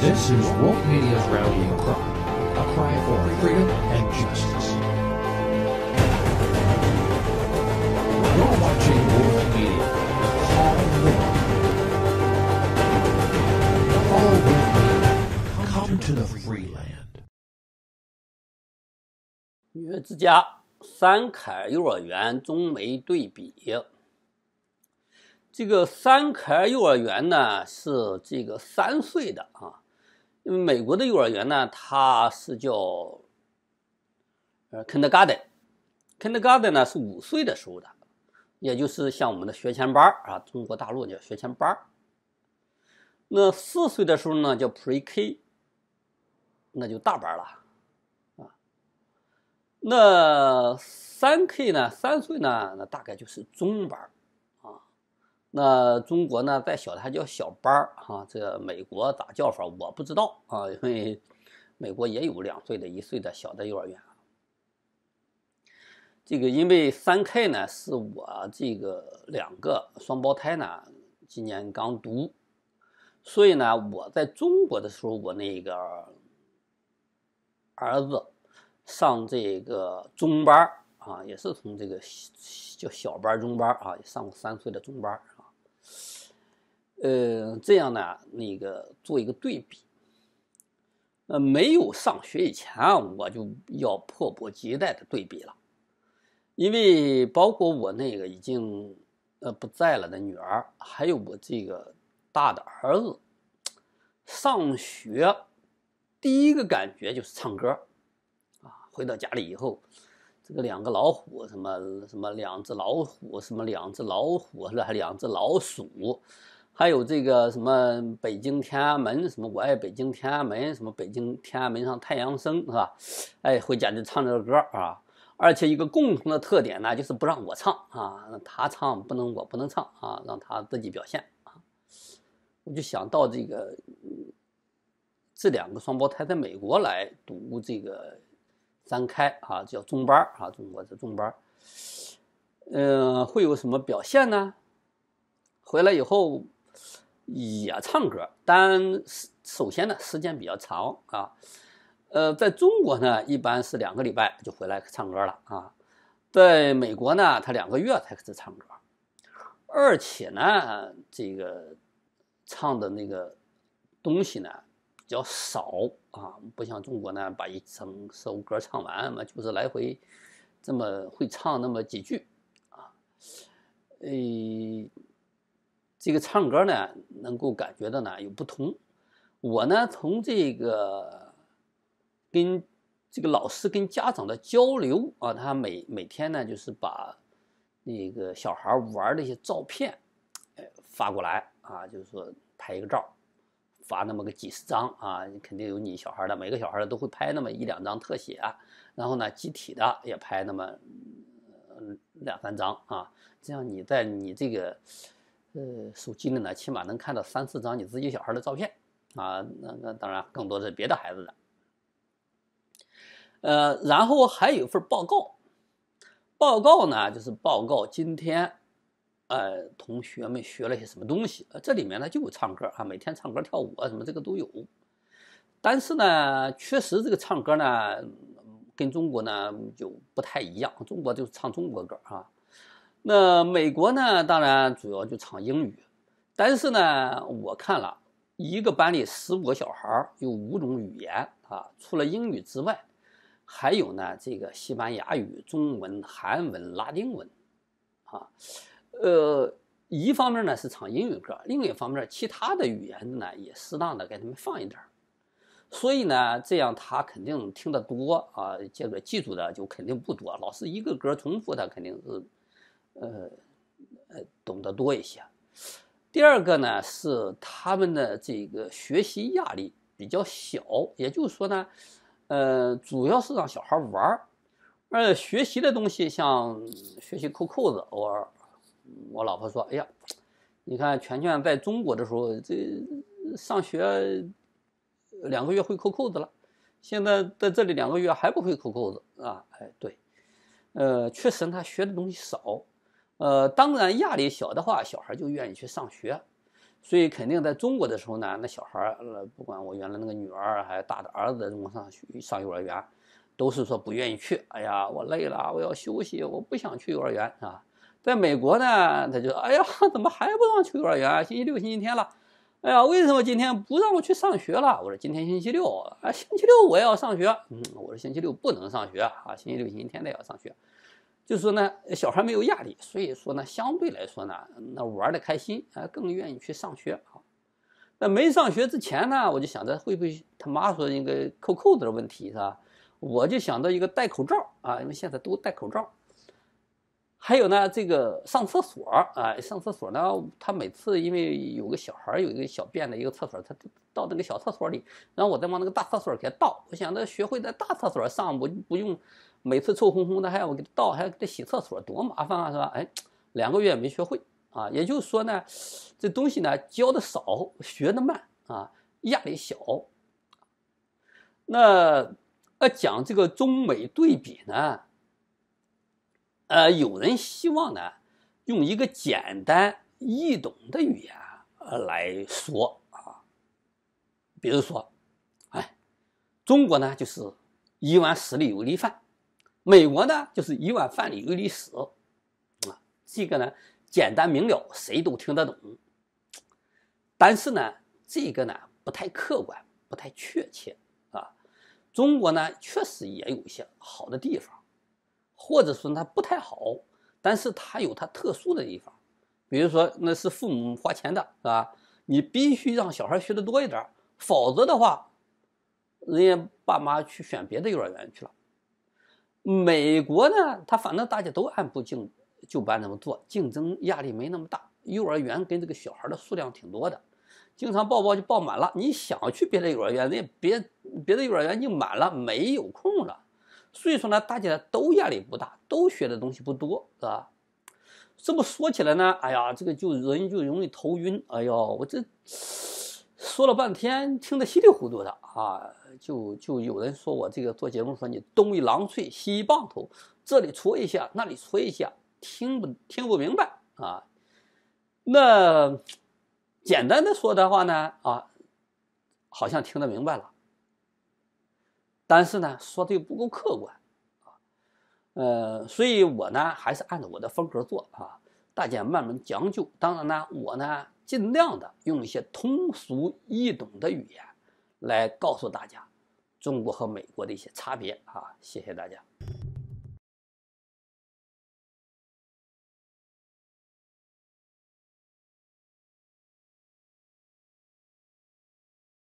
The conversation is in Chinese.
This is Wolf Media's rallying cry, a cry for freedom and justice. You're watching Wolf Media, the call Follow with me. Come to the free land. 因为美国的幼儿园呢，它是叫呃 Kindergarten，Kindergarten 呢是五岁的时候的，也就是像我们的学前班啊，中国大陆叫学前班那四岁的时候呢叫 PreK，那就大班了，啊，那三 K 呢，三岁呢，那大概就是中班。那中国呢，在小的还叫小班儿哈，这美国咋叫法我不知道啊，因为美国也有两岁的一岁的小的幼儿园。这个因为三 K 呢是我这个两个双胞胎呢今年刚读，所以呢我在中国的时候，我那个儿子上这个中班啊，也是从这个叫小班中班啊，上过三岁的中班。呃，这样呢，那个做一个对比。呃，没有上学以前啊，我就要迫不及待的对比了，因为包括我那个已经呃不在了的女儿，还有我这个大的儿子，上学第一个感觉就是唱歌，啊，回到家里以后。这个两个老虎，什么什么两只老虎，什么两只老虎，是吧？两只老鼠，还有这个什么北京天安门，什么我爱北京天安门，什么北京天安门上太阳升，是吧？哎，回家就唱这个歌儿啊！而且一个共同的特点呢，就是不让我唱啊，他唱，不能我不能唱啊，让他自己表现啊。我就想到这个这两个双胞胎在美国来读这个。张开啊，叫中班啊，中国是中班嗯，会有什么表现呢？回来以后也唱歌，但首先呢，时间比较长啊。呃，在中国呢，一般是两个礼拜就回来唱歌了啊，在美国呢，他两个月才开始唱歌，而且呢，这个唱的那个东西呢。比较少啊，不像中国呢，把一整首歌唱完嘛，就是来回这么会唱那么几句啊。呃，这个唱歌呢，能够感觉到呢有不同。我呢，从这个跟这个老师跟家长的交流啊，他每每天呢就是把那个小孩玩的一些照片发过来啊，就是说拍一个照。发那么个几十张啊，肯定有你小孩的。每个小孩的都会拍那么一两张特写，然后呢，集体的也拍那么两三张啊。这样你在你这个呃手机里呢，起码能看到三四张你自己小孩的照片啊。那那当然更多是别的孩子的。呃，然后还有一份报告，报告呢就是报告今天。呃，同学们学了些什么东西？呃，这里面呢，就有唱歌啊，每天唱歌跳舞啊，什么这个都有。但是呢，确实这个唱歌呢，跟中国呢就不太一样。中国就是唱中国歌啊。那美国呢，当然主要就唱英语。但是呢，我看了一个班里十五个小孩有五种语言啊，除了英语之外，还有呢这个西班牙语、中文、韩文、拉丁文，啊。呃，一方面呢是唱英语歌，另一方面其他的语言呢也适当的给他们放一点儿，所以呢，这样他肯定听得多啊，这个记住的就肯定不多。老师一个歌重复，他肯定是，呃，呃，懂得多一些。第二个呢是他们的这个学习压力比较小，也就是说呢，呃，主要是让小孩玩儿，而学习的东西像学习扣扣子，偶尔。我老婆说：“哎呀，你看全全在中国的时候，这上学两个月会扣扣子了，现在在这里两个月还不会扣扣子啊？哎，对，呃，确实他学的东西少，呃，当然压力小的话，小孩就愿意去上学，所以肯定在中国的时候呢，那小孩不管我原来那个女儿还有大的儿子，上上幼儿园，都是说不愿意去。哎呀，我累了，我要休息，我不想去幼儿园啊。”在美国呢，他就说：“哎呀，怎么还不让去幼儿园？星期六、星期天了，哎呀，为什么今天不让我去上学了？”我说：“今天星期六，啊，星期六我也要上学。”嗯，我说：“星期六不能上学啊，星期六、星期天也要上学。”就是说呢，小孩没有压力，所以说呢，相对来说呢，那玩的开心，啊，更愿意去上学啊。那没上学之前呢，我就想着会不会他妈说那个扣扣子的问题是吧？我就想到一个戴口罩啊，因为现在都戴口罩。还有呢，这个上厕所啊，上厕所呢，他每次因为有个小孩有一个小便的一个厕所，他到那个小厕所里，然后我再往那个大厕所给他倒。我想着学会在大厕所上，不不用每次臭烘烘的，还要我给他倒，还要给他洗厕所，多麻烦啊，是吧？哎，两个月没学会啊，也就是说呢，这东西呢教的少，学的慢啊，压力小。那呃，讲这个中美对比呢？呃，有人希望呢，用一个简单易懂的语言来说啊，比如说，哎，中国呢就是一碗屎里有一粒饭，美国呢就是一碗饭里有一粒屎，啊，这个呢简单明了，谁都听得懂。但是呢，这个呢不太客观，不太确切啊。中国呢确实也有一些好的地方。或者说它不太好，但是它有它特殊的地方，比如说那是父母花钱的，是吧？你必须让小孩学的多一点，否则的话，人家爸妈去选别的幼儿园去了。美国呢，他反正大家都按部就班那么做，竞争压力没那么大。幼儿园跟这个小孩的数量挺多的，经常报报就报满了。你想去别的幼儿园，人家别别的幼儿园就满了，没有空了。所以说呢，大家都压力不大，都学的东西不多，是吧？这么说起来呢，哎呀，这个就人就容易头晕。哎呦，我这说了半天，听得稀里糊涂的啊。就就有人说我这个做节目说你东一榔锤西一棒头，这里戳一下，那里戳一下，听不听不明白啊？那简单的说的话呢，啊，好像听得明白了。但是呢，说的又不够客观，啊，呃，所以我呢还是按照我的风格做啊，大家慢慢将就。当然呢，我呢尽量的用一些通俗易懂的语言来告诉大家中国和美国的一些差别啊，谢谢大家。